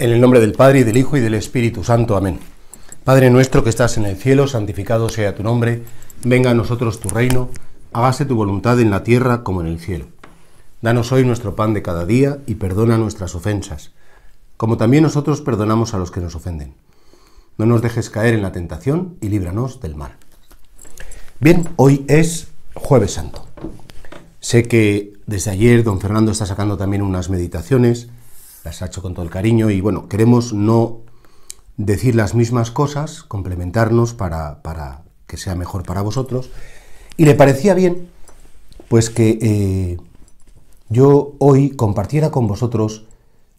En el nombre del Padre, y del Hijo, y del Espíritu Santo. Amén. Padre nuestro que estás en el cielo, santificado sea tu nombre, venga a nosotros tu reino, hágase tu voluntad en la tierra como en el cielo. Danos hoy nuestro pan de cada día y perdona nuestras ofensas, como también nosotros perdonamos a los que nos ofenden. No nos dejes caer en la tentación y líbranos del mal. Bien, hoy es jueves santo. Sé que desde ayer don Fernando está sacando también unas meditaciones se ha hecho con todo el cariño y bueno, queremos no decir las mismas cosas, complementarnos para, que sea mejor para vosotros. Y le parecía bien, pues que eh, yo hoy compartiera con vosotros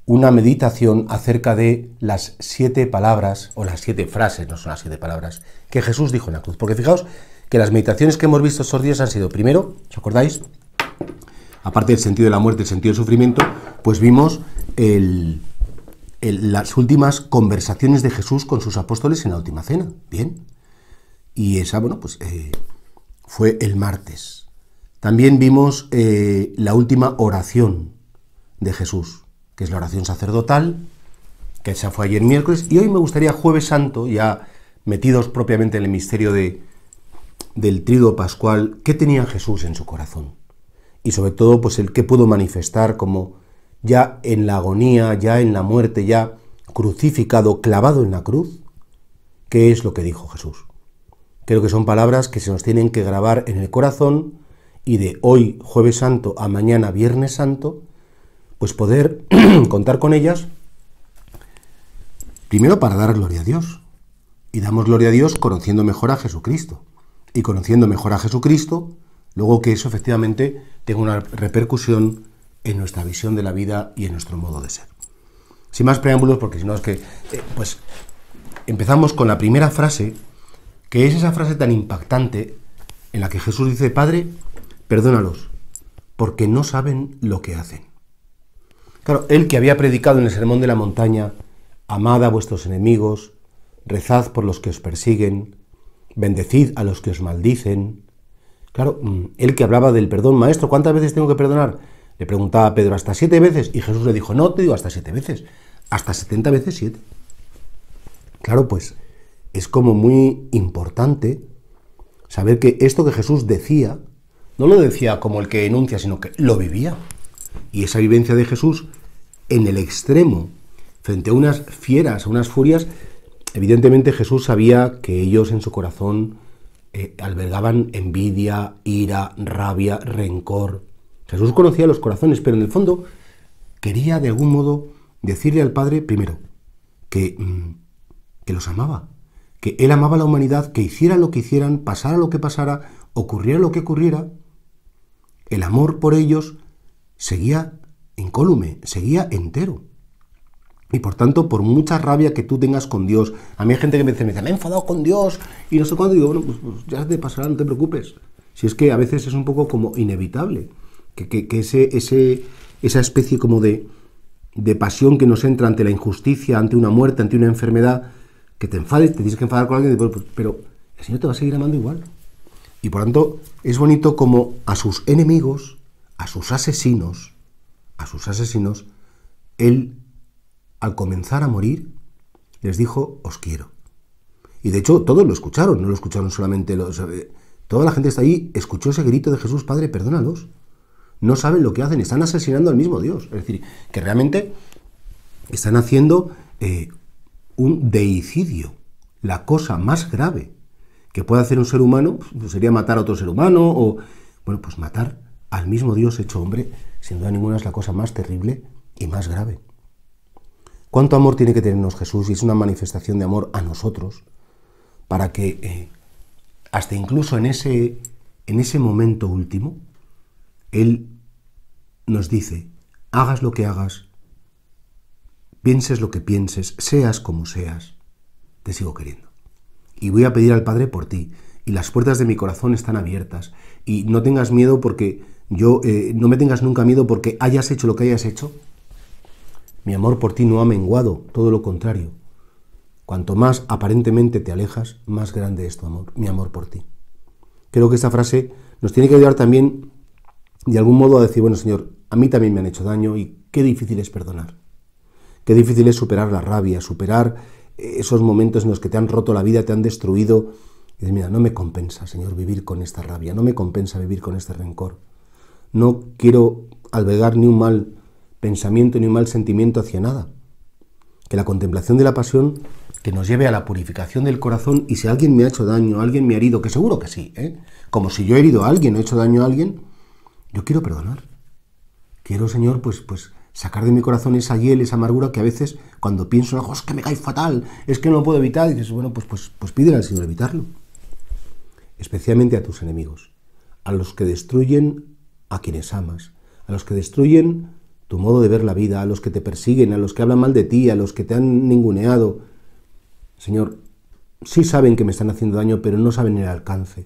una meditación acerca de las siete palabras, o las siete frases, no son las siete palabras, que Jesús dijo en la cruz. Porque fijaos que las meditaciones que hemos visto estos días han sido, primero, ¿os acordáis? Aparte del sentido de la muerte, el sentido del sufrimiento, pues vimos las últimas conversaciones de Jesús con sus apóstoles en la última cena. Bien. Y esa, bueno, pues eh, fue el martes. También vimos eh, la última oración de Jesús, que es la oración sacerdotal, que se fue ayer miércoles. Y hoy me gustaría, Jueves Santo, ya metidos propiamente en el misterio de, del trigo pascual, ¿qué tenía Jesús en su corazón? Y sobre todo, pues el que pudo manifestar como ya en la agonía, ya en la muerte, ya crucificado, clavado en la cruz? ¿Qué es lo que dijo Jesús? Creo que son palabras que se nos tienen que grabar en el corazón y de hoy, jueves santo, a mañana, viernes santo, pues poder contar con ellas, primero para dar gloria a Dios. Y damos gloria a Dios conociendo mejor a Jesucristo. Y conociendo mejor a Jesucristo, luego que eso efectivamente tenga una repercusión en nuestra visión de la vida y en nuestro modo de ser. Sin más preámbulos, porque si no es que, eh, pues, empezamos con la primera frase, que es esa frase tan impactante en la que Jesús dice, Padre, perdónalos, porque no saben lo que hacen. Claro, él que había predicado en el Sermón de la Montaña, amad a vuestros enemigos, rezad por los que os persiguen, bendecid a los que os maldicen. Claro, mm, él que hablaba del perdón, maestro, ¿cuántas veces tengo que perdonar? Le preguntaba a Pedro, ¿hasta siete veces? Y Jesús le dijo, no, te digo hasta siete veces, hasta setenta veces siete. Claro, pues es como muy importante saber que esto que Jesús decía, no lo decía como el que enuncia, sino que lo vivía. Y esa vivencia de Jesús en el extremo, frente a unas fieras, a unas furias, evidentemente Jesús sabía que ellos en su corazón eh, albergaban envidia, ira, rabia, rencor, Jesús conocía los corazones, pero en el fondo quería de algún modo decirle al Padre, primero, que, mm, que los amaba, que Él amaba a la humanidad, que hiciera lo que hicieran, pasara lo que pasara, ocurriera lo que ocurriera, el amor por ellos seguía incólume, seguía entero. Y por tanto, por mucha rabia que tú tengas con Dios, a mí hay gente que me dice, me, he enfadado con Dios y no sé cuándo, digo, bueno, pues, pues ya te pasará, no te preocupes. Si es que a veces es un poco como inevitable que, ese, esa especie como de, pasión que nos entra ante la injusticia, ante una muerte, ante una enfermedad, que te enfades, te tienes que enfadar con alguien, pero el Señor te va a seguir amando igual. Y por tanto, es bonito como a sus enemigos, a sus asesinos, a sus asesinos, Él, al comenzar a morir, les dijo, os quiero. Y de hecho, todos lo escucharon, no lo escucharon solamente los... Eh, toda la gente que está ahí, escuchó ese grito de Jesús, Padre, perdónalos no saben lo que hacen, están asesinando al mismo Dios. Es decir, que realmente están haciendo eh, un deicidio, la cosa más grave que puede hacer un ser humano, pues, pues, sería matar a otro ser humano o, bueno, pues matar al mismo Dios hecho hombre, sin duda ninguna es la cosa más terrible y más grave. ¿Cuánto amor tiene que tenernos Jesús? Y es una manifestación de amor a nosotros, para que eh, hasta incluso en ese, en ese momento último, él nos dice, hagas lo que hagas, pienses lo que pienses, seas como seas, te sigo queriendo. Y voy a pedir al Padre por ti, y las puertas de mi corazón están abiertas, y no tengas miedo porque yo, eh, no me tengas nunca miedo porque hayas hecho lo que hayas hecho. Mi amor por ti no ha menguado, todo lo contrario. Cuanto más aparentemente te alejas, más grande es tu amor, mi amor por ti. Creo que esta frase nos tiene que ayudar también de algún modo a decir, bueno Señor, a mí también me han hecho daño y qué difícil es perdonar. Qué difícil es superar la rabia, superar eh, esos momentos en los que te han roto la vida, te han destruido. Y dices, mira, no me compensa, Señor, vivir con esta rabia, no me compensa vivir con este rencor. No quiero albergar ni un mal pensamiento ni un mal sentimiento hacia nada. Que la contemplación de la pasión que nos lleve a la purificación del corazón y si alguien me ha hecho daño, alguien me ha herido, que seguro que sí, ¿eh? como si yo he herido a alguien, he hecho daño a alguien, yo quiero perdonar. Quiero, Señor, pues, pues sacar de mi corazón esa hiel, esa amargura que a veces cuando pienso en es que me cae fatal, es que no lo puedo evitar, y dices, bueno, pues, pues, pues pídele al Señor evitarlo. Especialmente a tus enemigos, a los que destruyen a quienes amas, a los que destruyen tu modo de ver la vida, a los que te persiguen, a los que hablan mal de ti, a los que te han ninguneado. Señor, sí saben que me están haciendo daño, pero no saben el alcance.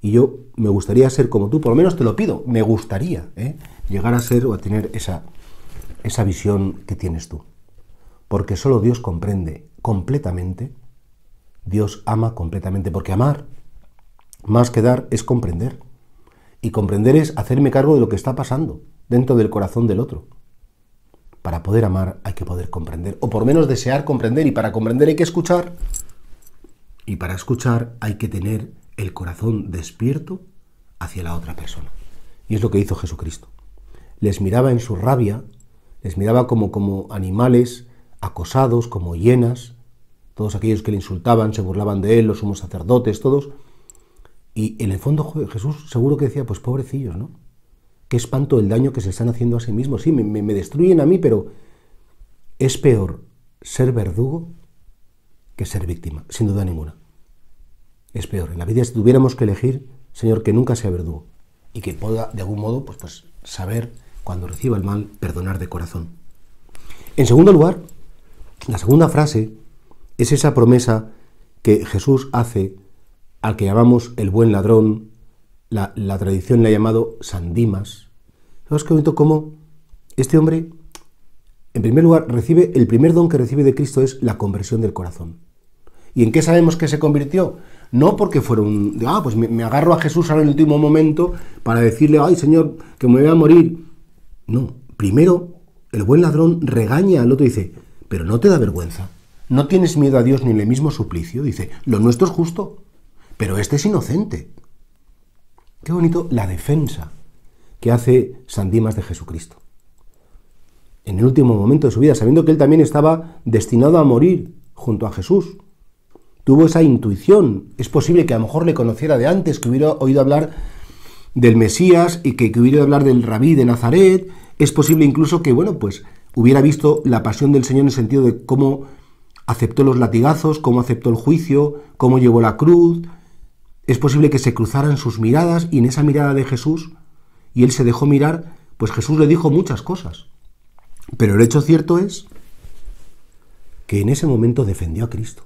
Y yo me gustaría ser como tú, por lo menos te lo pido, me gustaría ¿eh? llegar a ser o a tener esa, esa visión que tienes tú. Porque solo Dios comprende completamente, Dios ama completamente, porque amar, más que dar, es comprender. Y comprender es hacerme cargo de lo que está pasando dentro del corazón del otro. Para poder amar hay que poder comprender, o por menos desear comprender, y para comprender hay que escuchar. Y para escuchar hay que tener el corazón despierto hacia la otra persona. Y es lo que hizo Jesucristo. Les miraba en su rabia, les miraba como, como animales acosados, como hienas, todos aquellos que le insultaban, se burlaban de él, los sumos sacerdotes, todos. Y en el fondo Jesús seguro que decía, pues pobrecillos, ¿no? Qué espanto el daño que se están haciendo a sí mismos. Sí, me destruyen a mí, pero es peor ser verdugo que ser víctima, sin duda ninguna es peor. En la vida, si tuviéramos que elegir, Señor, que nunca sea verdugo y que pueda, de algún modo, pues, pues, saber, cuando reciba el mal, perdonar de corazón. En segundo lugar, la segunda frase es esa promesa que Jesús hace al que llamamos el buen ladrón, la, tradición le ha llamado Sandimas. ¿Sabes qué bonito cómo este hombre, en primer lugar, recibe, el primer don que recibe de Cristo es la conversión del corazón. ¿Y en qué sabemos que se convirtió? No porque fueron, Ah, pues me, agarro a Jesús en el último momento para decirle, ay Señor, que me voy a morir. No. Primero, el buen ladrón regaña al otro y dice, pero no te da vergüenza. No tienes miedo a Dios ni en el mismo suplicio. Dice, lo nuestro es justo, pero este es inocente. Qué bonito la defensa que hace San Dimas de Jesucristo. En el último momento de su vida, sabiendo que él también estaba destinado a morir junto a Jesús, tuvo esa intuición. Es posible que a lo mejor le conociera de antes, que hubiera oído hablar del Mesías y que, hubiera oído hablar del rabí de Nazaret. Es posible incluso que, bueno, pues hubiera visto la pasión del Señor en el sentido de cómo aceptó los latigazos, cómo aceptó el juicio, cómo llevó la cruz. Es posible que se cruzaran sus miradas y en esa mirada de Jesús, y él se dejó mirar, pues Jesús le dijo muchas cosas. Pero el hecho cierto es que en ese momento defendió a Cristo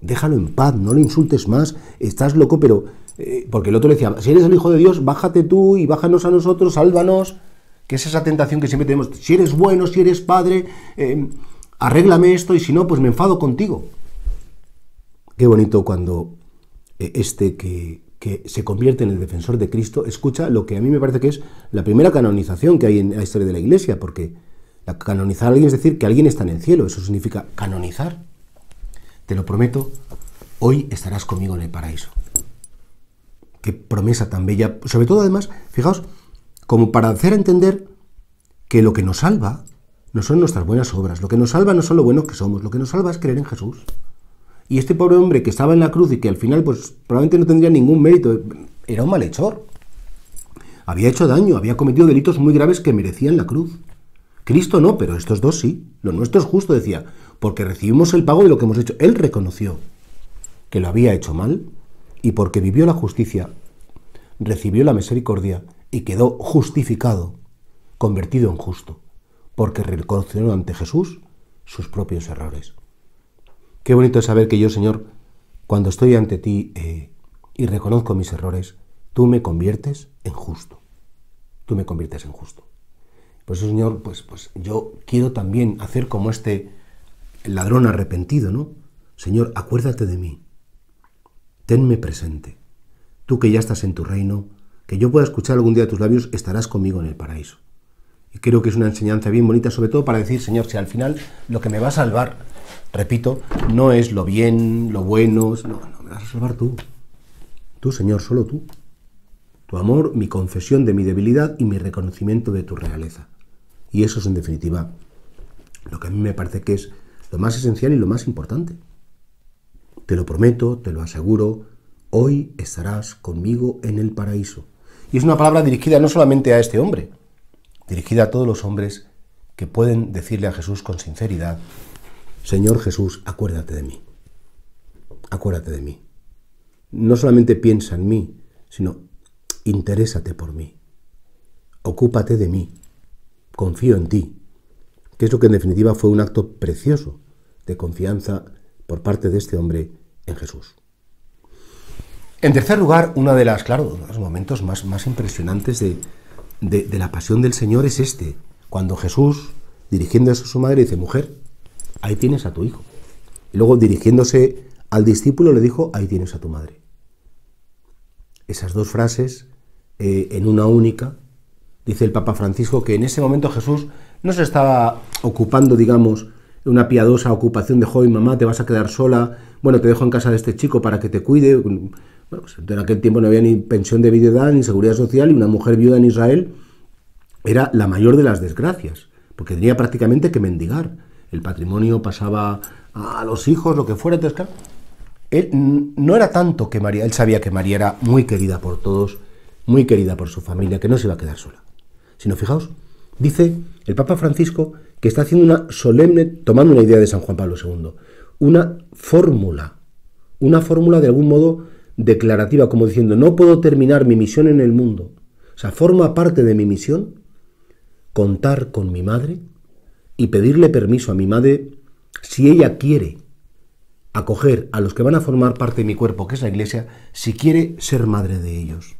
déjalo en paz, no lo insultes más, estás loco, pero... Eh, porque el otro le decía, si eres el Hijo de Dios, bájate tú y bájanos a nosotros, sálvanos, que es esa tentación que siempre tenemos, si eres bueno, si eres padre, eh, arréglame esto y si no, pues me enfado contigo. Qué bonito cuando eh, este que, se convierte en el defensor de Cristo escucha lo que a mí me parece que es la primera canonización que hay en la historia de la Iglesia, porque canonizar a alguien es decir que alguien está en el cielo, eso significa canonizar. Te lo prometo, hoy estarás conmigo en el paraíso. Qué promesa tan bella. Sobre todo, además, fijaos, como para hacer entender que lo que nos salva no son nuestras buenas obras, lo que nos salva no son lo buenos que somos, lo que nos salva es creer en Jesús. Y este pobre hombre que estaba en la cruz y que al final, pues probablemente no tendría ningún mérito, era un malhechor. Había hecho daño, había cometido delitos muy graves que merecían la cruz. Cristo no, pero estos dos sí. Lo nuestro es justo, decía porque recibimos el pago de lo que hemos hecho. Él reconoció que lo había hecho mal y porque vivió la justicia, recibió la misericordia y quedó justificado, convertido en justo, porque reconoció ante Jesús sus propios errores. Qué bonito es saber que yo, Señor, cuando estoy ante ti eh, y reconozco mis errores, tú me conviertes en justo. Tú me conviertes en justo. Por eso, Señor, pues, pues yo quiero también hacer como este el ladrón arrepentido, ¿no? Señor, acuérdate de mí. Tenme presente. Tú que ya estás en tu reino, que yo pueda escuchar algún día tus labios, estarás conmigo en el paraíso. Y creo que es una enseñanza bien bonita, sobre todo para decir, Señor, si al final lo que me va a salvar, repito, no es lo bien, lo bueno, no, no, me vas a salvar tú. Tú, Señor, solo tú. Tu amor, mi confesión de mi debilidad y mi reconocimiento de tu realeza. Y eso es en definitiva lo que a mí me parece que es lo más esencial y lo más importante. Te lo prometo, te lo aseguro, hoy estarás conmigo en el paraíso. Y es una palabra dirigida no solamente a este hombre, dirigida a todos los hombres que pueden decirle a Jesús con sinceridad, Señor Jesús, acuérdate de mí, acuérdate de mí. No solamente piensa en mí, sino interésate por mí, ocúpate de mí, confío en ti, que es lo que en definitiva fue un acto precioso de confianza por parte de este hombre en Jesús. En tercer lugar, uno de las, claro, los momentos más, más impresionantes de, la pasión del Señor es este, cuando Jesús, dirigiéndose a su madre, dice, mujer, ahí tienes a tu hijo. Y luego dirigiéndose al discípulo le dijo, ahí tienes a tu madre. Esas dos frases eh, en una única, dice el Papa Francisco que en ese momento Jesús no se estaba ocupando, digamos, una piadosa ocupación de joven, mamá, te vas a quedar sola, bueno, te dejo en casa de este chico para que te cuide. Bueno, pues, en aquel tiempo no había ni pensión de edad, ni seguridad social y una mujer viuda en Israel era la mayor de las desgracias, porque tenía prácticamente que mendigar. El patrimonio pasaba a los hijos, lo que fuera, entonces él no era tanto que María, él sabía que María era muy querida por todos, muy querida por su familia, que no se iba a quedar sola. Sino fijaos, dice el Papa Francisco que está haciendo una solemne, tomando una idea de San Juan Pablo II, una fórmula, una fórmula de algún modo declarativa, como diciendo, no puedo terminar mi misión en el mundo. O sea, forma parte de mi misión contar con mi madre y pedirle permiso a mi madre, si ella quiere, acoger a los que van a formar parte de mi cuerpo, que es la iglesia, si quiere ser madre de ellos.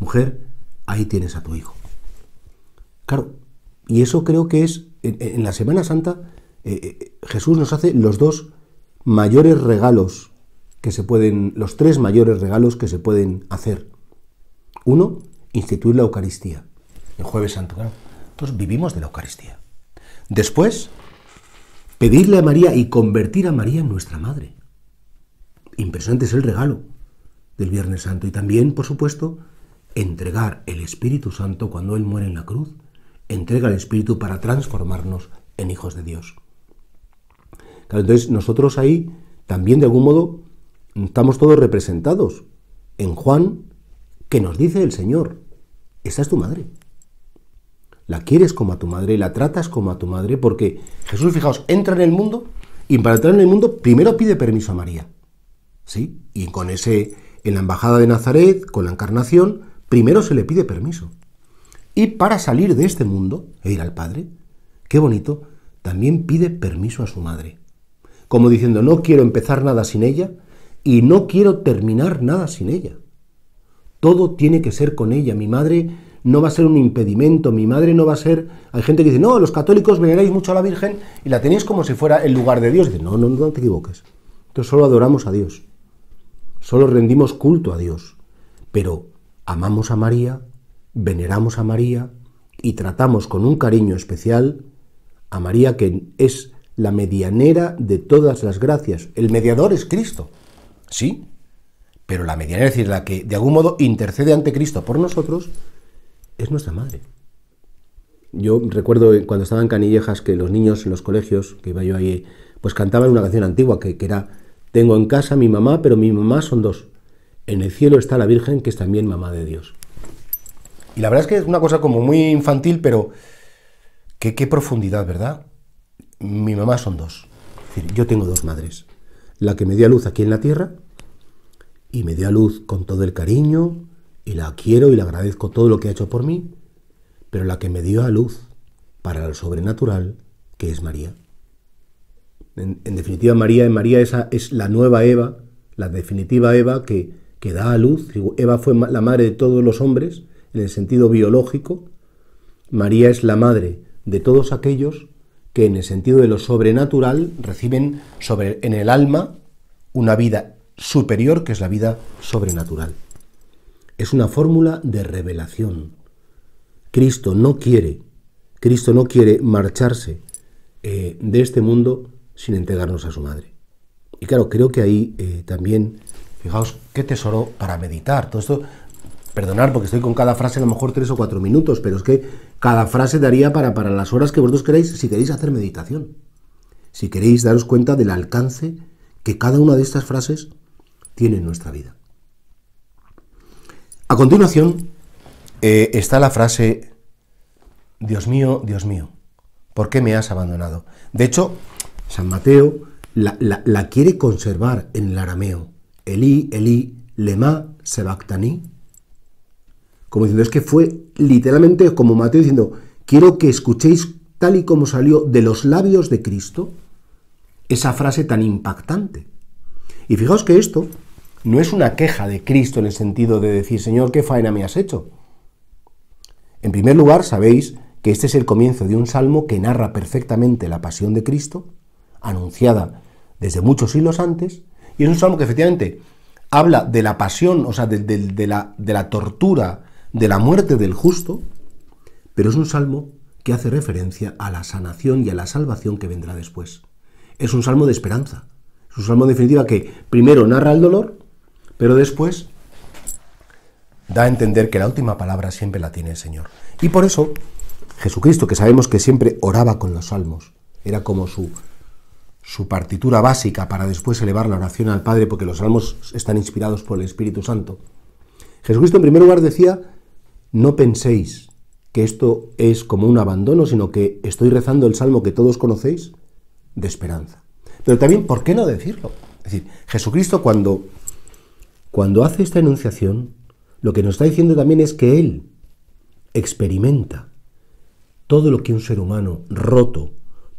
Mujer, ahí tienes a tu hijo. Claro, y eso creo que es en, la Semana Santa eh, eh, Jesús nos hace los dos mayores regalos que se pueden, los tres mayores regalos que se pueden hacer. Uno, instituir la Eucaristía. El jueves santo, claro. Entonces vivimos de la Eucaristía. Después, pedirle a María y convertir a María en nuestra madre. Impresionante es el regalo del Viernes Santo. Y también, por supuesto, entregar el Espíritu Santo cuando Él muere en la cruz entrega el Espíritu para transformarnos en hijos de Dios. entonces nosotros ahí también de algún modo estamos todos representados en Juan, que nos dice el Señor, esa es tu madre. La quieres como a tu madre, la tratas como a tu madre, porque Jesús, fijaos, entra en el mundo y para entrar en el mundo primero pide permiso a María. ¿Sí? Y con ese, en la embajada de Nazaret, con la encarnación, primero se le pide permiso. Y para salir de este mundo e ir al Padre, qué bonito, también pide permiso a su madre. Como diciendo, no quiero empezar nada sin ella y no quiero terminar nada sin ella. Todo tiene que ser con ella. Mi madre no va a ser un impedimento, mi madre no va a ser... Hay gente que dice, no, los católicos veneráis mucho a la Virgen y la tenéis como si fuera el lugar de Dios. no, no, no te equivoques. Entonces solo adoramos a Dios. Solo rendimos culto a Dios. Pero amamos a María, veneramos a María y tratamos con un cariño especial a María que es la medianera de todas las gracias. El mediador es Cristo, sí, pero la medianera, es decir, la que de algún modo intercede ante Cristo por nosotros, es nuestra madre. Yo recuerdo cuando estaba en Canillejas que los niños en los colegios, que iba yo ahí, pues cantaban una canción antigua que, era, tengo en casa mi mamá, pero mi mamá son dos. En el cielo está la Virgen, que es también mamá de Dios. Y la verdad es que es una cosa como muy infantil, pero qué, profundidad, ¿verdad? Mi mamá son dos. yo tengo dos madres. La que me dio a luz aquí en la tierra y me dio a luz con todo el cariño y la quiero y le agradezco todo lo que ha hecho por mí, pero la que me dio a luz para lo sobrenatural, que es María. En, definitiva, María, en María esa es la nueva Eva, la definitiva Eva que, que da a luz. Eva fue la madre de todos los hombres, en el sentido biológico, María es la madre de todos aquellos que en el sentido de lo sobrenatural reciben sobre, en el alma una vida superior que es la vida sobrenatural. Es una fórmula de revelación. Cristo no quiere, Cristo no quiere marcharse eh, de este mundo sin entregarnos a su madre. Y claro, creo que ahí eh, también, fijaos, qué tesoro para meditar. Todo esto Perdonar, porque estoy con cada frase a lo mejor tres o cuatro minutos, pero es que cada frase daría para, para las horas que vosotros queréis, si queréis hacer meditación, si queréis daros cuenta del alcance que cada una de estas frases tiene en nuestra vida. A continuación eh, está la frase, Dios mío, Dios mío, ¿por qué me has abandonado? De hecho, San Mateo la, quiere conservar en el arameo. Elí, Elí, lema Sebactaní. Como diciendo, es que fue literalmente como Mateo diciendo, quiero que escuchéis tal y como salió de los labios de Cristo esa frase tan impactante. Y fijaos que esto no es una queja de Cristo en el sentido de decir, Señor, ¿qué faena me has hecho? En primer lugar, sabéis que este es el comienzo de un salmo que narra perfectamente la pasión de Cristo, anunciada desde muchos siglos antes, y es un salmo que efectivamente habla de la pasión, o sea, de, la, de la tortura, de la muerte del justo, pero es un salmo que hace referencia a la sanación y a la salvación que vendrá después. Es un salmo de esperanza. Es un salmo definitivo definitiva que primero narra el dolor, pero después da a entender que la última palabra siempre la tiene el Señor. Y por eso Jesucristo, que sabemos que siempre oraba con los salmos, era como su, su partitura básica para después elevar la oración al Padre, porque los salmos están inspirados por el Espíritu Santo. Jesucristo en primer lugar decía no penséis que esto es como un abandono, sino que estoy rezando el salmo que todos conocéis de esperanza. Pero también, ¿por qué no decirlo? Es decir, Jesucristo cuando, cuando hace esta enunciación, lo que nos está diciendo también es que Él experimenta todo lo que un ser humano roto,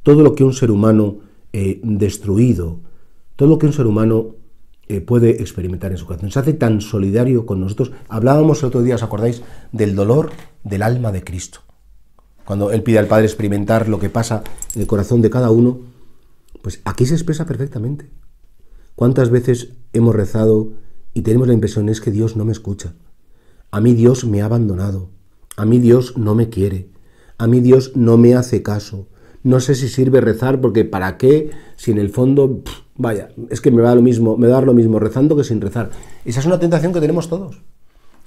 todo lo que un ser humano eh, destruido, todo lo que un ser humano eh, puede experimentar en su corazón. Se hace tan solidario con nosotros. Hablábamos el otro día, ¿os acordáis?, del dolor del alma de Cristo. Cuando Él pide al Padre experimentar lo que pasa en el corazón de cada uno, pues aquí se expresa perfectamente. ¿Cuántas veces hemos rezado y tenemos la impresión es que Dios no me escucha? A mí Dios me ha abandonado. A mí Dios no me quiere. A mí Dios no me hace caso. No sé si sirve rezar porque ¿para qué? Si en el fondo vaya, es que me va a lo mismo, me da dar lo mismo rezando que sin rezar. Esa es una tentación que tenemos todos.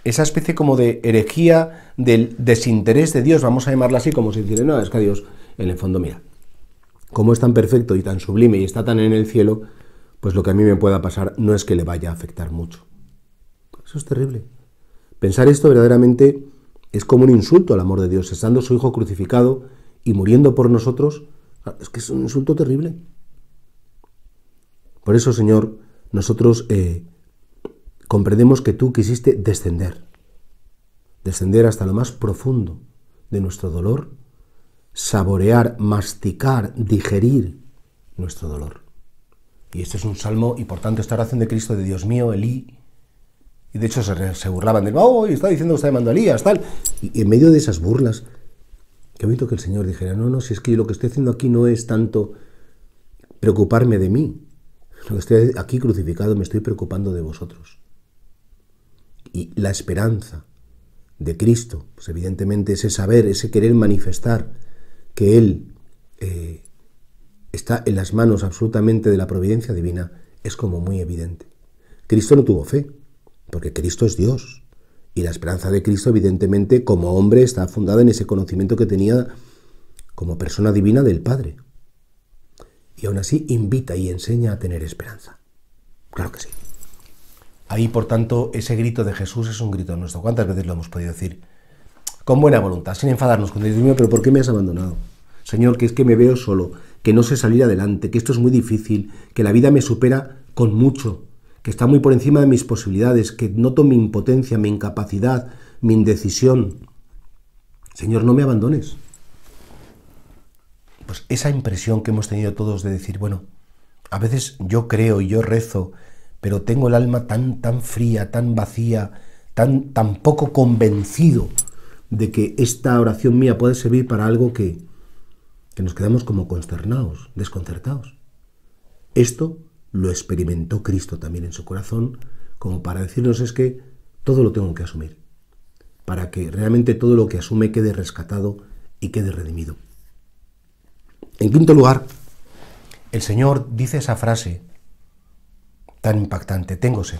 Esa especie como de herejía del desinterés de Dios, vamos a llamarla así, como si dijera, no, es que Dios, en el fondo, mira, como es tan perfecto y tan sublime y está tan en el cielo, pues lo que a mí me pueda pasar no es que le vaya a afectar mucho. Eso es terrible. Pensar esto verdaderamente es como un insulto al amor de Dios, estando su Hijo crucificado y muriendo por nosotros, ah, es que es un insulto terrible. Por eso, Señor, nosotros eh, comprendemos que tú quisiste descender, descender hasta lo más profundo de nuestro dolor, saborear, masticar, digerir nuestro dolor. Y este es un salmo, y por tanto esta oración de Cristo, de Dios mío, Elí, y de hecho se, burlaban de, oh, está diciendo que está llamando a tal. Y, en medio de esas burlas, que bonito que el Señor dijera, no, no, si es que lo que estoy haciendo aquí no es tanto preocuparme de mí, estoy aquí crucificado, me estoy preocupando de vosotros. Y la esperanza de Cristo, pues evidentemente ese saber, ese querer manifestar que Él eh, está en las manos absolutamente de la providencia divina, es como muy evidente. Cristo no tuvo fe, porque Cristo es Dios. Y la esperanza de Cristo, evidentemente, como hombre, está fundada en ese conocimiento que tenía como persona divina del Padre y aún así invita y enseña a tener esperanza. Claro que sí. Ahí, por tanto, ese grito de Jesús es un grito nuestro. ¿Cuántas veces lo hemos podido decir? Con buena voluntad, sin enfadarnos con Dios mío, pero ¿por qué me has abandonado? Señor, que es que me veo solo, que no sé salir adelante, que esto es muy difícil, que la vida me supera con mucho, que está muy por encima de mis posibilidades, que noto mi impotencia, mi incapacidad, mi indecisión. Señor, no me abandones. Pues esa impresión que hemos tenido todos de decir, bueno, a veces yo creo y yo rezo, pero tengo el alma tan, tan fría, tan vacía, tan, tan poco convencido de que esta oración mía puede servir para algo que, que nos quedamos como consternados, desconcertados. Esto lo experimentó Cristo también en su corazón, como para decirnos es que todo lo tengo que asumir, para que realmente todo lo que asume quede rescatado y quede redimido. En quinto lugar, el Señor dice esa frase tan impactante, tengo sed.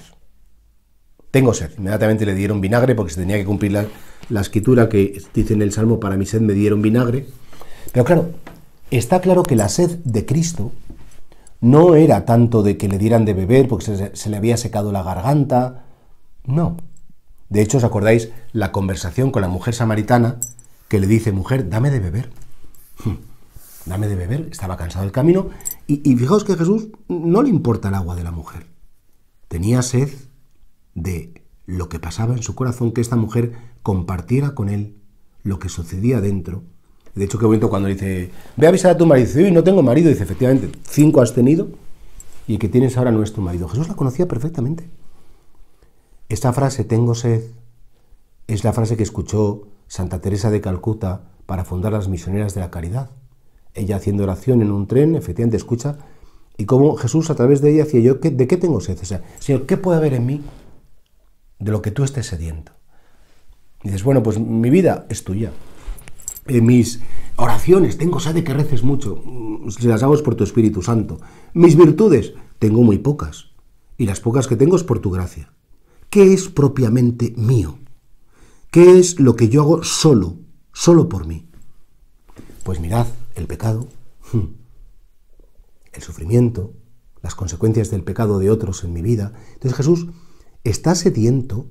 Tengo sed. Inmediatamente le dieron vinagre porque se tenía que cumplir la, escritura que dice en el Salmo, para mi sed me dieron vinagre. Pero claro, está claro que la sed de Cristo no era tanto de que le dieran de beber porque se le había secado la garganta. No. De hecho, ¿os acordáis la conversación con la mujer samaritana que le dice, mujer, dame de beber? dame de beber, estaba cansado del camino. Y, fijaos que a Jesús no le importa el agua de la mujer. Tenía sed de lo que pasaba en su corazón, que esta mujer compartiera con él lo que sucedía dentro. De hecho, qué momento cuando dice, ve a avisar a tu marido. Dice, uy, no tengo marido. Dice, efectivamente, cinco has tenido y que tienes ahora no es tu marido. Jesús la conocía perfectamente. Esta frase, tengo sed, es la frase que escuchó Santa Teresa de Calcuta para fundar las misioneras de la caridad ella haciendo oración en un tren, efectivamente escucha, y como Jesús a través de ella decía, yo, ¿de qué tengo sed? O sea, Señor, ¿qué puede haber en mí de lo que tú estés sediento? dices, bueno, pues mi vida es tuya. Eh, mis oraciones, tengo sed de que reces mucho, mm, si las hago es por tu Espíritu Santo. Mis virtudes, tengo muy pocas, y las pocas que tengo es por tu gracia. ¿Qué es propiamente mío? ¿Qué es lo que yo hago solo, solo por mí? Pues mirad, el pecado, hmm, el sufrimiento, las consecuencias del pecado de otros en mi vida. Entonces Jesús está sediento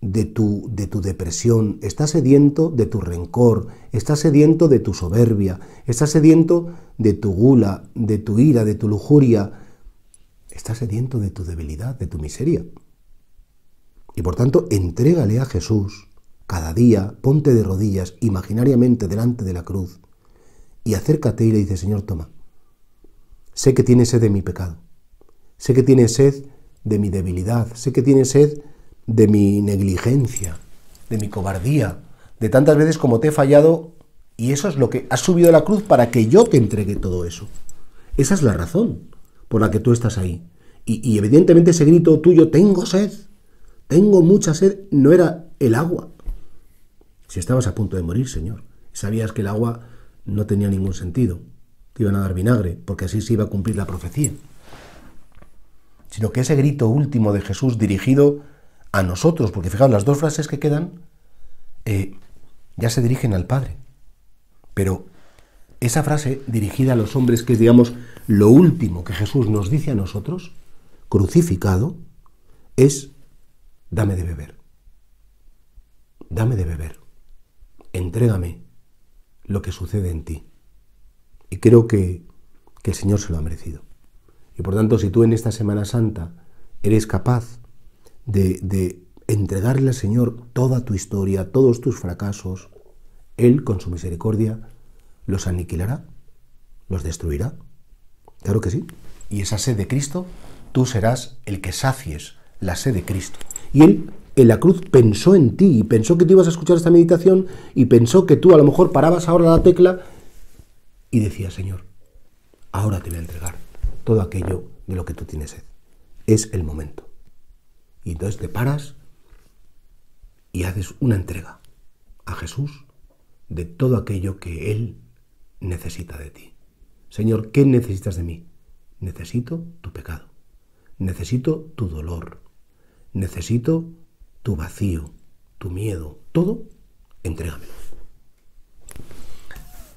de tu, de tu depresión, está sediento de tu rencor, está sediento de tu soberbia, está sediento de tu gula, de tu ira, de tu lujuria, está sediento de tu debilidad, de tu miseria. Y por tanto, entrégale a Jesús cada día, ponte de rodillas imaginariamente delante de la cruz y acércate y le dice Señor, toma. Sé que tienes sed de mi pecado. Sé que tienes sed de mi debilidad. Sé que tienes sed de mi negligencia, de mi cobardía, de tantas veces como te he fallado. Y eso es lo que has subido a la cruz para que yo te entregue todo eso. Esa es la razón por la que tú estás ahí. y evidentemente ese grito tuyo, tengo sed, tengo mucha sed, no era el agua. Si estabas a punto de morir, Señor. Sabías que el agua no tenía ningún sentido. que iban a dar vinagre, porque así se iba a cumplir la profecía. Sino que ese grito último de Jesús dirigido a nosotros, porque fijaos, las dos frases que quedan eh, ya se dirigen al Padre. Pero esa frase dirigida a los hombres, que es, digamos, lo último que Jesús nos dice a nosotros, crucificado, es, dame de beber. Dame de beber. Entrégame lo que sucede en ti. Y creo que, el Señor se lo ha merecido. Y por tanto, si tú en esta Semana Santa eres capaz de, de entregarle al Señor toda tu historia, todos tus fracasos, Él con su misericordia los aniquilará, los destruirá. Claro que sí. Y esa sed de Cristo, tú serás el que sacies la sed de Cristo. Y Él en la cruz pensó en ti y pensó que te ibas a escuchar esta meditación y pensó que tú a lo mejor parabas ahora la tecla y decías, Señor, ahora te voy a entregar todo aquello de lo que tú tienes sed. Es el momento. Y entonces te paras y haces una entrega a Jesús de todo aquello que Él necesita de ti. Señor, ¿qué necesitas de mí? Necesito tu pecado. Necesito tu dolor. Necesito tu vacío, tu miedo, todo, entrégamelo.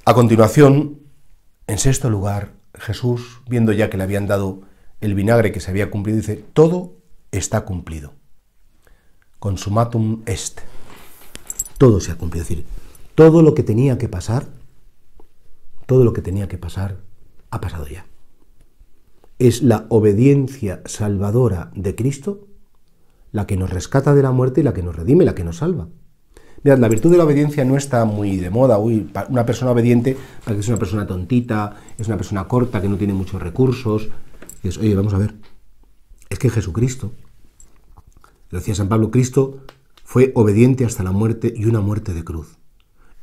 A continuación, en sexto lugar, Jesús, viendo ya que le habían dado el vinagre que se había cumplido, dice, todo está cumplido. Consumatum est. Todo se ha cumplido. Es decir, todo lo que tenía que pasar, todo lo que tenía que pasar, ha pasado ya. Es la obediencia salvadora de Cristo la que nos rescata de la muerte y la que nos redime, la que nos salva. Mirad, la virtud de la obediencia no está muy de moda. Uy, una persona obediente parece que es una persona tontita, es una persona corta, que no tiene muchos recursos. oye, vamos a ver. Es que Jesucristo, lo decía San Pablo, Cristo fue obediente hasta la muerte y una muerte de cruz.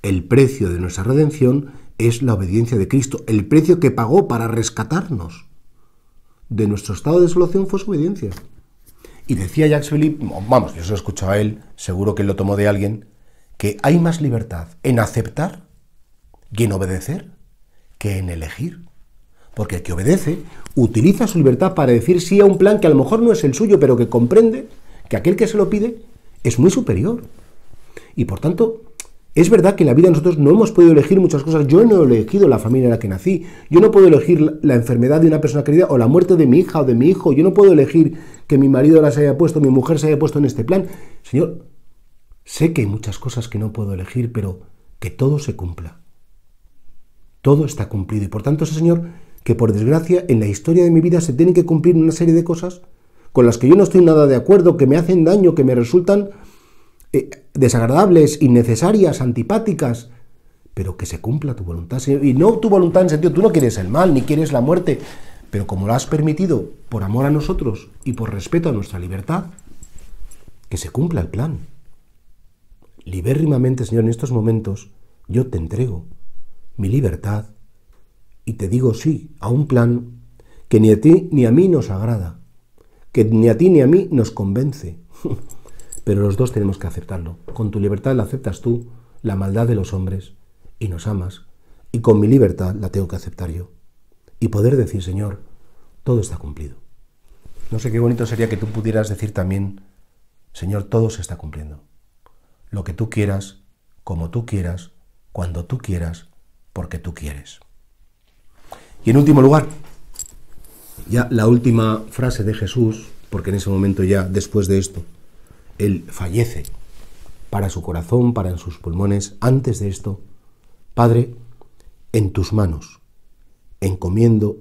El precio de nuestra redención es la obediencia de Cristo, el precio que pagó para rescatarnos de nuestro estado de desolación fue su obediencia. Y decía Jacques Philippe, vamos, yo se lo escuchaba a él, seguro que él lo tomó de alguien, que hay más libertad en aceptar y en obedecer que en elegir. Porque el que obedece utiliza su libertad para decir sí a un plan que a lo mejor no es el suyo, pero que comprende que aquel que se lo pide es muy superior. Y por tanto, es verdad que en la vida nosotros no hemos podido elegir muchas cosas. Yo no he elegido la familia en la que nací. Yo no puedo elegir la enfermedad de una persona querida o la muerte de mi hija o de mi hijo. Yo no puedo elegir que mi marido las haya puesto, mi mujer se haya puesto en este plan. Señor, sé que hay muchas cosas que no puedo elegir, pero que todo se cumpla. Todo está cumplido. Y por tanto, Señor, que por desgracia en la historia de mi vida se tienen que cumplir una serie de cosas con las que yo no estoy nada de acuerdo, que me hacen daño, que me resultan eh, desagradables, innecesarias, antipáticas, pero que se cumpla tu voluntad. Y no tu voluntad en sentido, tú no quieres el mal, ni quieres la muerte, pero como lo has permitido por amor a nosotros y por respeto a nuestra libertad, que se cumpla el plan. Libérrimamente, Señor, en estos momentos yo te entrego mi libertad y te digo sí a un plan que ni a ti ni a mí nos agrada, que ni a ti ni a mí nos convence. Pero los dos tenemos que aceptarlo. Con tu libertad la aceptas tú, la maldad de los hombres, y nos amas. Y con mi libertad la tengo que aceptar yo. Y poder decir, Señor, todo está cumplido. No sé qué bonito sería que tú pudieras decir también, Señor, todo se está cumpliendo. Lo que tú quieras, como tú quieras, cuando tú quieras, porque tú quieres. Y en último lugar, ya la última frase de Jesús, porque en ese momento ya, después de esto, él fallece. Para su corazón, para sus pulmones. Antes de esto, Padre, en tus manos encomiendo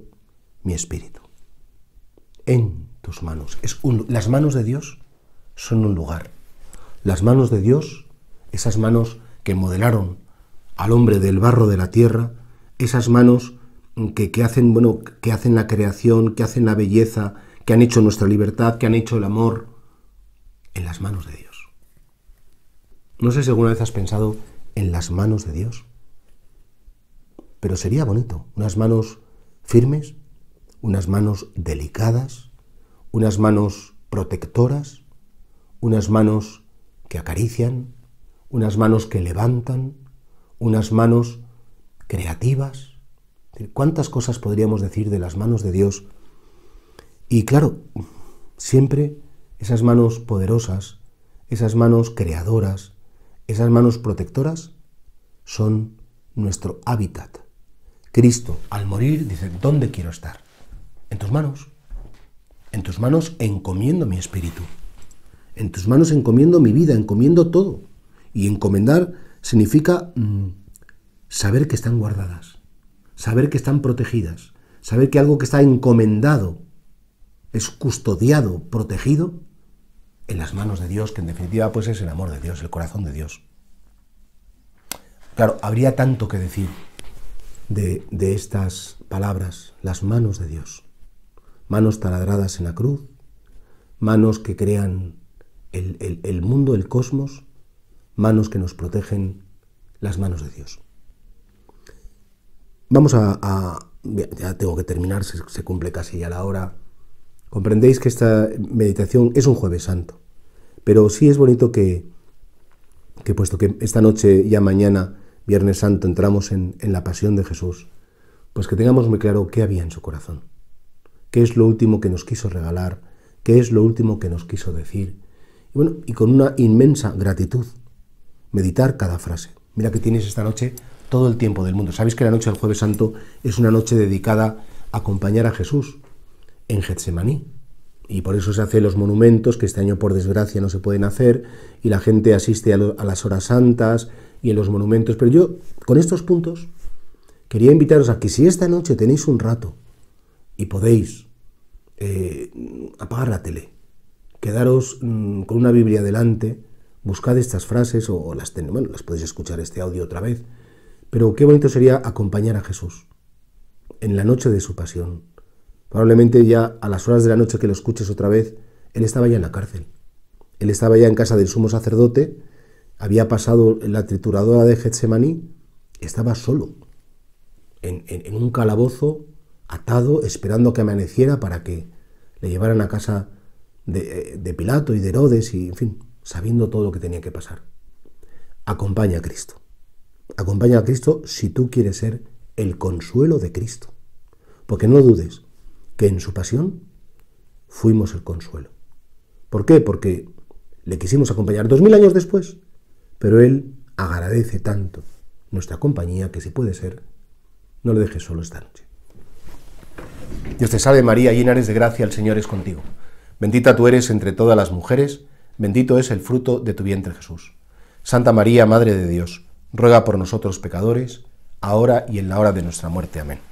mi espíritu. En tus manos. Es las manos de Dios son un lugar. Las manos de Dios, esas manos que modelaron al hombre del barro de la tierra, esas manos que, que, hacen, bueno, que hacen la creación, que hacen la belleza, que han hecho nuestra libertad, que han hecho el amor, en las manos de Dios. No sé si alguna vez has pensado en las manos de Dios, pero sería bonito, unas manos firmes, unas manos delicadas, unas manos protectoras, unas manos que acarician, unas manos que levantan, unas manos creativas. ¿Cuántas cosas podríamos decir de las manos de Dios? Y claro, siempre esas manos poderosas, esas manos creadoras, esas manos protectoras, son nuestro hábitat. Cristo, al morir, dice, ¿dónde quiero estar? En tus manos. En tus manos encomiendo mi espíritu. En tus manos encomiendo mi vida, encomiendo todo. Y encomendar significa mm, saber que están guardadas, saber que están protegidas, saber que algo que está encomendado es custodiado, protegido, en las manos de Dios, que en definitiva pues es el amor de Dios, el corazón de Dios. Claro, habría tanto que decir de, estas palabras, las manos de Dios. Manos taladradas en la cruz, manos que crean el, mundo, el cosmos, manos que nos protegen, las manos de Dios. Vamos a, ya tengo que terminar, se, se, cumple casi ya la hora. Comprendéis que esta meditación es un jueves santo. Pero sí es bonito que, puesto que esta noche ya mañana, Viernes Santo, entramos en, en la pasión de Jesús, pues que tengamos muy claro qué había en su corazón, qué es lo último que nos quiso regalar, qué es lo último que nos quiso decir. Y bueno, y con una inmensa gratitud, meditar cada frase. Mira que tienes esta noche todo el tiempo del mundo. Sabéis que la noche del Jueves Santo es una noche dedicada a acompañar a Jesús en Getsemaní, y por eso se hacen los monumentos, que este año por desgracia no se pueden hacer, y la gente asiste a, las horas santas y en los monumentos. Pero yo, con estos puntos, quería invitaros a que si esta noche tenéis un rato y podéis, eh, apagar la tele, quedaros mm, con una Biblia delante, buscad estas frases o, las, tenéis bueno, las podéis escuchar este audio otra vez, pero qué bonito sería acompañar a Jesús en la noche de su pasión, Probablemente ya a las horas de la noche que lo escuches otra vez, él estaba ya en la cárcel. Él estaba ya en casa del sumo sacerdote, había pasado la trituradora de Getsemaní, estaba solo, en, un calabozo, atado, esperando que amaneciera para que le llevaran a casa de, eh, de Pilato y de Herodes, y en fin, sabiendo todo lo que tenía que pasar. Acompaña a Cristo. Acompaña a Cristo si tú quieres ser el consuelo de Cristo. Porque no dudes, que en su pasión fuimos el consuelo. ¿Por qué? Porque le quisimos acompañar dos mil años después, pero él agradece tanto nuestra compañía que si puede ser, no le dejes solo esta noche. Dios te salve María, llena eres de gracia, el Señor es contigo. Bendita tú eres entre todas las mujeres, bendito es el fruto de tu vientre Jesús. Santa María, Madre de Dios, ruega por nosotros pecadores, ahora y en la hora de nuestra muerte. Amén.